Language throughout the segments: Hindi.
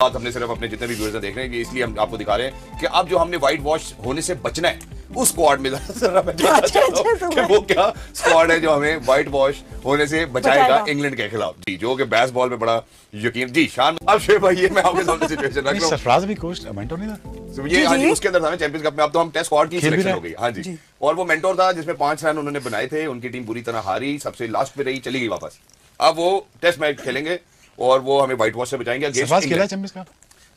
बात हमने सिर्फ अपने जितने भी व्यूअर्स देख रहे हैं कि इसलिए हम आपको दिखा रहे हैं कि अब जो हमने व्हाइट वॉश होने से बचना है उस स्क्वाड में अच्छा, अच्छा, कि वो क्या स्क्वाड है जो हमें व्हाइट वॉश होने से बचाएगा इंग्लैंड के खिलाफ जी जो कि बैस बॉल में बड़ा यकीन जी शान अब शेर भाई मैं आपके सामने सिचुएशन रख रहा हूँ भी कोच मेंटोर नहीं था तो ये जी उसके अंदर था चैंपियंस कप में अब तो हम टेस्ट स्क्वाड की सिलेक्शन हो गई हां जी और वो मेंटोर था जिसमें पांच रन उन्होंने बनाए थे उनकी टीम बुरी तरह हारी सबसे लास्ट पे रही चली गई वापस अब वो टेस्ट मैच खेलेंगे और वो हमें व्हाइट वॉश से बचाएंगे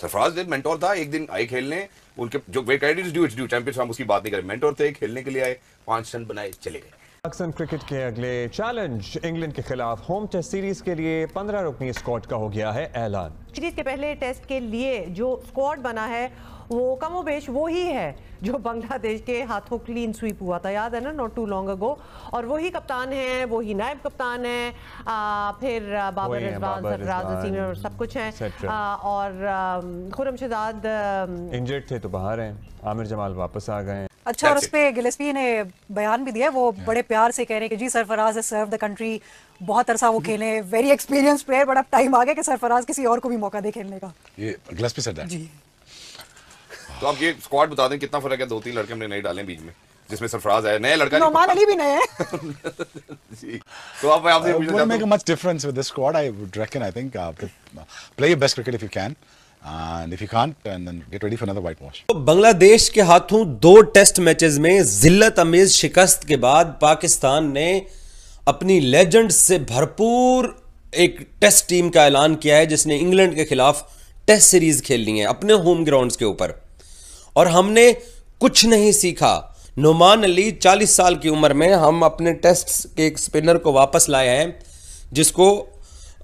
सरफराज दिन मेंटोर था एक दिन आए खेलने उनके जो great credit due it's due champions हम उसकी बात नहीं करें मेंटोर थे खेलने के लिए आए पांच रन बनाए चले गए पाकिस्तान क्रिकेट के अगले चैलेंज इंग्लैंड के खिलाफ होम टेस्ट सीरीज के लिए पंद्रह रुकनी स्कॉट का हो गया है ऐलान सीरीज के पहले टेस्ट के लिए जो स्कॉट बना है वो कमोबेश वो ही है जो बांग्लादेश के हाथों क्लीन स्वीप हुआ था याद है ना नॉट टू लॉन्ग अगो और वही कप्तान है वही नायब कप्तान है फिर बाबर रिजवान सरफराज और सब कुछ है और खुरम शहजाद इंजर्ड थे तो बाहर हैं आमिर जमाल वापस आ गए अच्छा और उस पर गिलेस्पी ने बयान भी दिया वो yeah. बड़े प्यार से कह रहे हैं कि जी सरफराज सर्व द कंट्री बहुत अरसा वो खेले वेरी एक्सपीरियंस प्लेयर बट अब टाइम आ गया कि सरफराज किसी और को भी मौका दे खेलने का ये गिलेस्पी सर जी तो आप ये स्क्वाड बता दें कितना फर्क है दो तीन लड़के हमने नहीं डाले बीच में जिसमें सरफराज है नया लड़का नौमान अली भी नए हैं तो आप आपसे uh, पूछना चाहता हूं make a much difference with the squad I would reckon I think play your best cricket if you can and if you can't and then get ready for another whitewash तो बांग्लादेश के हाथों दो टेस्ट मैचेस में जिल्लत अमेज शिकस्त के बाद पाकिस्तान ने अपनी लेजेंड से भरपूर एक टेस्ट टीम का ऐलान किया है जिसने इंग्लैंड के खिलाफ टेस्ट सीरीज खेलनी है अपने होम ग्राउंड्स के ऊपर और हमने कुछ नहीं सीखा नुमान अली 40 साल की उम्र में हम अपने टेस्ट के एक स्पिनर को वापस लाए हैं जिसको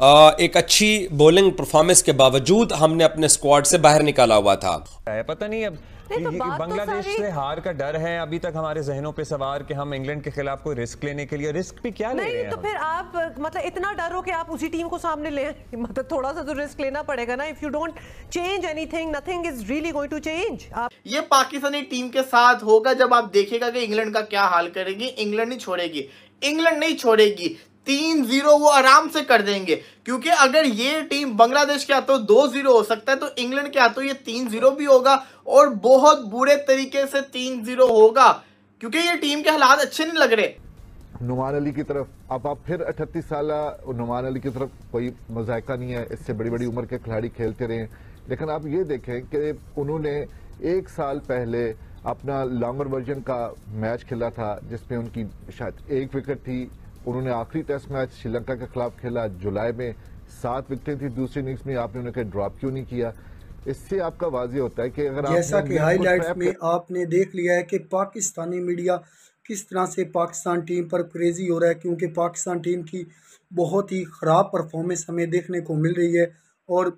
एक अच्छी बॉलिंग परफॉर्मेंस के बावजूद हमने अपने स्क्वाड से बाहर निकाला हुआ था पता नहीं अब तो, तो बांग्लादेश तो से हार का डर है अभी तक हमारे जहनों पे सवार कि हम इंग्लैंड के खिलाफ कोई रिस्क लेने के लिए रिस्क भी क्या नहीं ले रहे हैं तो फिर आप मतलब इतना डर हो कि आप उसी टीम को सामने ले मतलब थोड़ा सा तो रिस्क लेना पड़ेगा ना if you don't change anything nothing is really going to change आप ये पाकिस्तानी टीम के साथ होगा जब आप देखेगा कि इंग्लैंड का क्या हाल करेगी इंग्लैंड ही छोड़ेगी इंग्लैंड नहीं छोड़ेगी तीन जीरो वो आराम से कर देंगे क्योंकि अगर ये टीम बांग्लादेश के हाथों दो जीरो हो सकता है तो इंग्लैंड के हाथों ये तीन जीरो भी होगा और बहुत बुरे तरीके से तीन जीरो होगा क्योंकि ये टीम के हालात अच्छे नहीं लग रहे नुमान अली की तरफ अब आप फिर अठतीस साल नुमान अली की तरफ कोई मजायका नहीं है इससे बड़ी बड़ी उम्र के खिलाड़ी खेलते रहे लेकिन आप ये देखें कि उन्होंने एक साल पहले अपना लॉन्गर वर्जन का मैच खेला था जिसमें उनकी शायद एक विकेट थी उन्होंने आखिरी टेस्ट मैच श्रीलंका के खिलाफ खेला जुलाई में सात विकेटें थी दूसरी इनिंग्स में आपने उन्हें ड्रॉप क्यों नहीं किया इससे आपका वाजी होता है कि अगर जैसा कि हाईलाइट्स में आपने देख लिया है कि पाकिस्तानी मीडिया किस तरह से पाकिस्तान टीम पर क्रेज़ी हो रहा है क्योंकि पाकिस्तान टीम की बहुत ही ख़राब परफॉर्मेंस हमें देखने को मिल रही है और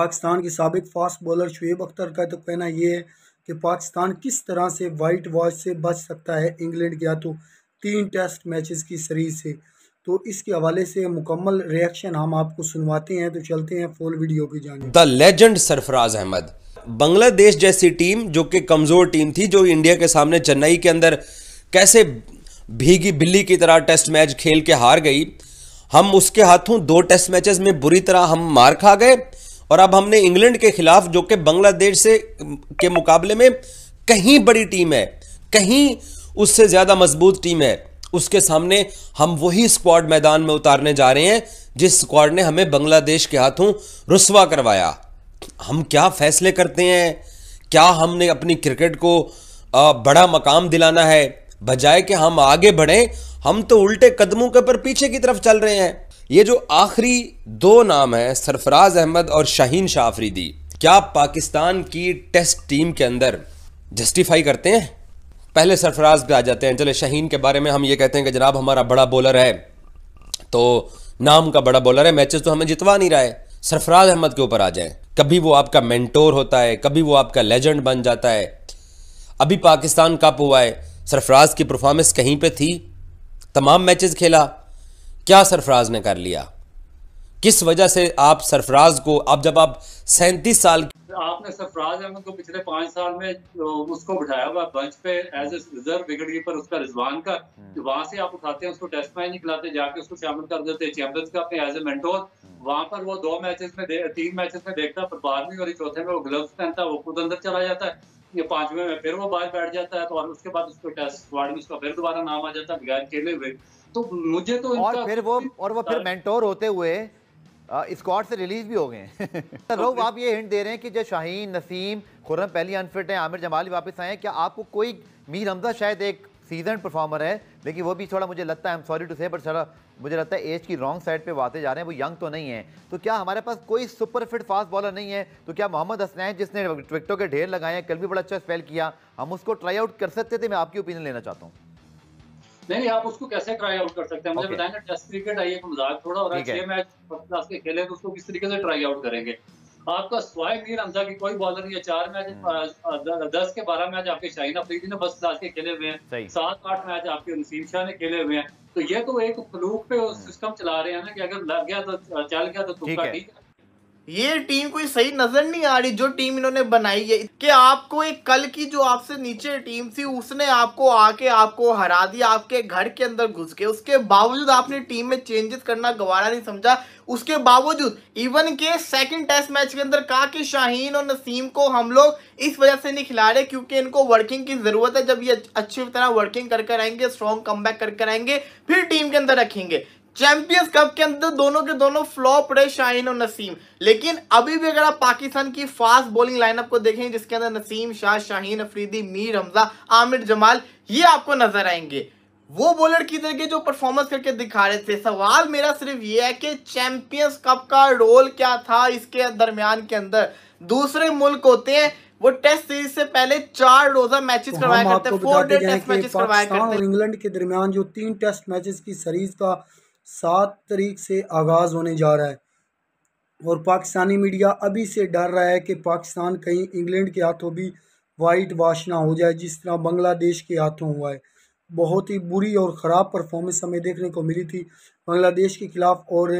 पाकिस्तान के सबक फास्ट बॉलर शुएब अख्तर का तो कहना ये है कि पाकिस्तान किस तरह से वाइट वॉश से बच सकता है इंग्लैंड या तो तीन टेस्ट मैचेस की सीरीज़ से तो इसके हवाले से मुकम्मल रिएक्शन हम आपको सुनवाते हैं तो चलते हैं फुल वीडियो की जान द लेजेंड सरफराज अहमद बांग्लादेश जैसी टीम जो कि कमज़ोर टीम थी जो इंडिया के सामने चेन्नई के अंदर कैसे भीगी बिल्ली की तरह टेस्ट मैच खेल के हार गई हम उसके हाथों दो टेस्ट मैचेस में बुरी तरह हम मार खा गए और अब हमने इंग्लैंड के खिलाफ जो कि बांग्लादेश से के मुकाबले में कहीं बड़ी टीम है कहीं उससे ज़्यादा मजबूत टीम है उसके सामने हम वही स्क्वाड मैदान में उतारने जा रहे हैं जिस स्क्वाड ने हमें बांग्लादेश के हाथों रसवा करवाया हम क्या फैसले करते हैं क्या हमने अपनी क्रिकेट को बड़ा मकाम दिलाना है बजाय कि हम आगे बढ़ें हम तो उल्टे कदमों के पर पीछे की तरफ चल रहे हैं ये जो आखिरी दो नाम हैं सरफराज अहमद और शाहीन शाह आफरीदी क्या पाकिस्तान की टेस्ट टीम के अंदर जस्टिफाई करते हैं पहले सरफराज पे आ जाते हैं चले शहीन के बारे में हम ये कहते हैं कि जनाब हमारा बड़ा बॉलर है तो नाम का बड़ा बॉलर है मैचेस तो हमें जितवा नहीं रहा है सरफराज अहमद के ऊपर आ जाए कभी वो आपका मेंटोर होता है कभी वो आपका लेजेंड बन जाता है अभी पाकिस्तान कप हुआ है सरफराज की परफॉर्मेंस कहीं पे थी तमाम मैचेस खेला क्या सरफराज ने कर लिया किस वजह से आप सरफराज को अब जब आप सैंतीस साल आपने सरफराज अहमद को पिछले पांच साल में उसको बिठाया हुआ बंच पे as a reserve wicket keeper उसका रिजवान का हम्म। वहां से आप उठाते हैं उसको टेस्ट मैच नहीं खिलाते जाके उसको शामिल कर देते हैं चैंपियंस कप में एज ए मेंटोर वहां पर वो दो मैचेस में तीन मैचेस में देखता पर बारहवीं और चौथे में वो ग्लव्स पहनता वो खुद अंदर चला जाता है ये पांचवें में फिर वो बाहर बैठ जाता है तो और उसके बाद उसको टेस्ट स्क्वाड में उसका फिर दोबारा नाम आ जाता है बगैर खेले हुए तो मुझे तो और फिर वो और वो फिर मेंटोर होते हुए स्कॉट से रिलीज भी हो गए सर तो आप ये हिंट दे रहे हैं कि जो शाहीन नसीम खुरम पहली अनफिट हैं आमिर जमाली वापस आए हैं क्या आपको कोई मीर हमजा शायद एक सीजन परफॉर्मर है लेकिन वो भी थोड़ा मुझे लगता है सॉरी टू से बट थोड़ा मुझे लगता है एज की रॉन्ग साइड पे वाते जा रहे हैं वो यंग तो नहीं है तो क्या हमारे पास कोई सुपर फिट फास्ट बॉलर नहीं है तो क्या मोहम्मद हसनैन जिसने विकटों के ढेर लगाए हैं कल भी बड़ा अच्छा स्पेल किया हम उसको ट्राई आउट कर सकते थे मैं आपकी ओपिनियन लेना चाहता हूँ नहीं आप उसको कैसे ट्राई आउट कर सकते हैं मुझे बताएंगे टेस्ट क्रिकेट आई एक मजाक थोड़ा और छह मैच फर्स्ट क्लास के खेले तो उसको किस तरीके से ट्राई आउट करेंगे आपका स्वाइब मीर हमजा की कोई बॉलर नहीं है चार मैच हम्म। दस के बारह मैच आपके शाहीन अफरीदी ने फर्स्ट क्लास के खेले हुए हैं सात आठ मैच आपके नसीम शाह ने खेले हुए हैं तो ये तो एक फ्लूक पे सिस्टम चला रहे हैं ना कि अगर लग गया तो चल गया तो ठीक है ये टीम कोई सही नजर नहीं आ रही जो टीम इन्होंने बनाई है कि आपको एक कल की जो आपसे नीचे टीम थी उसने आपको आके आपको हरा दिया आपके घर के अंदर घुस के उसके बावजूद आपने टीम में चेंजेस करना गवारा नहीं समझा उसके बावजूद इवन के सेकंड टेस्ट मैच के अंदर कहा कि शाहीन और नसीम को हम लोग इस वजह से नहीं खिला रहे क्योंकि इनको वर्किंग की जरूरत है जब ये अच्छी तरह वर्किंग करके कर आएंगे स्ट्रॉन्ग कम करके कर आएंगे फिर टीम के अंदर रखेंगे चैंपियंस कप के अंदर दोनों के दोनों फ्लॉप रहे शाहीन और नसीम लेकिन अभी भी अगर आप पाकिस्तान की फास्ट बॉलिंग लाइनअप को देखें जिसके अंदर नसीम शाह शाहीन अफरीदी मीर हमजा आमिर जमाल ये आपको नजर आएंगे वो बॉलर की तरह जो परफॉर्मेंस करके दिखा रहे थे सवाल मेरा सिर्फ ये है कि चैंपियंस कप का रोल क्या था इसके दरमियान के अंदर दूसरे मुल्क होते हैं वो टेस्ट सीरीज से पहले चार रोजा तो मैचेस करवाया करते हैं फोर डे टेस्ट मैचेस करवाया करते हैं इंग्लैंड के दरमियान जो तीन टेस्ट मैचेस की सीरीज का सात तरीक से आगाज़ होने जा रहा है और पाकिस्तानी मीडिया अभी से डर रहा है कि पाकिस्तान कहीं इंग्लैंड के हाथों भी वाइट वाश ना हो जाए जिस तरह बांग्लादेश के हाथों हुआ है बहुत ही बुरी और ख़राब परफॉर्मेंस हमें देखने को मिली थी बांग्लादेश के ख़िलाफ़ और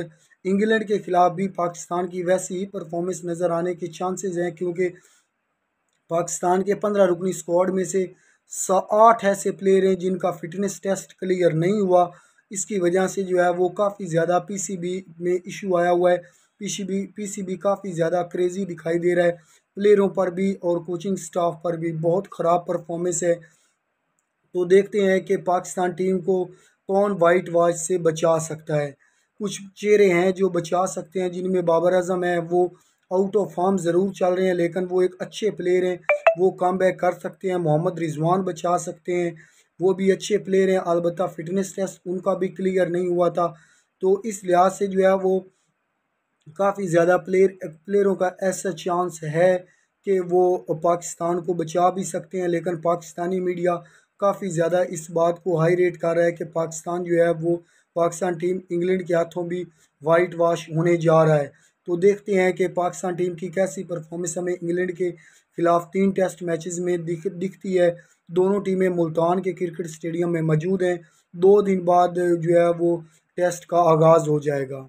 इंग्लैंड के ख़िलाफ़ भी पाकिस्तान की वैसी ही परफॉर्मेंस नज़र आने के चांसेस हैं क्योंकि पाकिस्तान के पंद्रह रुकनी स्क्वाड में से आठ ऐसे प्लेयर हैं जिनका फिटनेस टेस्ट क्लियर नहीं हुआ इसकी वजह से जो है वो काफ़ी ज़्यादा पीसीबी में इशू आया हुआ है पीसीबी पीसीबी काफ़ी ज़्यादा क्रेज़ी दिखाई दे रहा है प्लेयरों पर भी और कोचिंग स्टाफ पर भी बहुत ख़राब परफॉर्मेंस है तो देखते हैं कि पाकिस्तान टीम को कौन वाइट वाच से बचा सकता है कुछ चेहरे हैं जो बचा सकते हैं जिनमें बाबर अजम है वो आउट ऑफ फॉर्म ज़रूर चल रहे हैं लेकिन वो एक अच्छे प्लेयर हैं वो कम कर सकते हैं मोहम्मद रिजवान बचा सकते हैं वो भी अच्छे प्लेयर हैं अलबत् फिटनेस टेस्ट उनका भी क्लियर नहीं हुआ था तो इस लिहाज से जो है वो काफ़ी ज़्यादा प्लेयर प्लेयरों का ऐसा चांस है कि वो पाकिस्तान को बचा भी सकते हैं लेकिन पाकिस्तानी मीडिया काफ़ी ज़्यादा इस बात को हाई रेट कर रहा है कि पाकिस्तान जो है वो पाकिस्तान टीम इंग्लैंड के हाथों भी वाइट वाश होने जा रहा है तो देखते हैं कि पाकिस्तान टीम की कैसी परफॉर्मेंस हमें इंग्लैंड के ख़िलाफ़ तीन टेस्ट मैचेस में दिख दिखती है दोनों टीमें मुल्तान के क्रिकेट स्टेडियम में मौजूद हैं दो दिन बाद जो है वो टेस्ट का आगाज़ हो जाएगा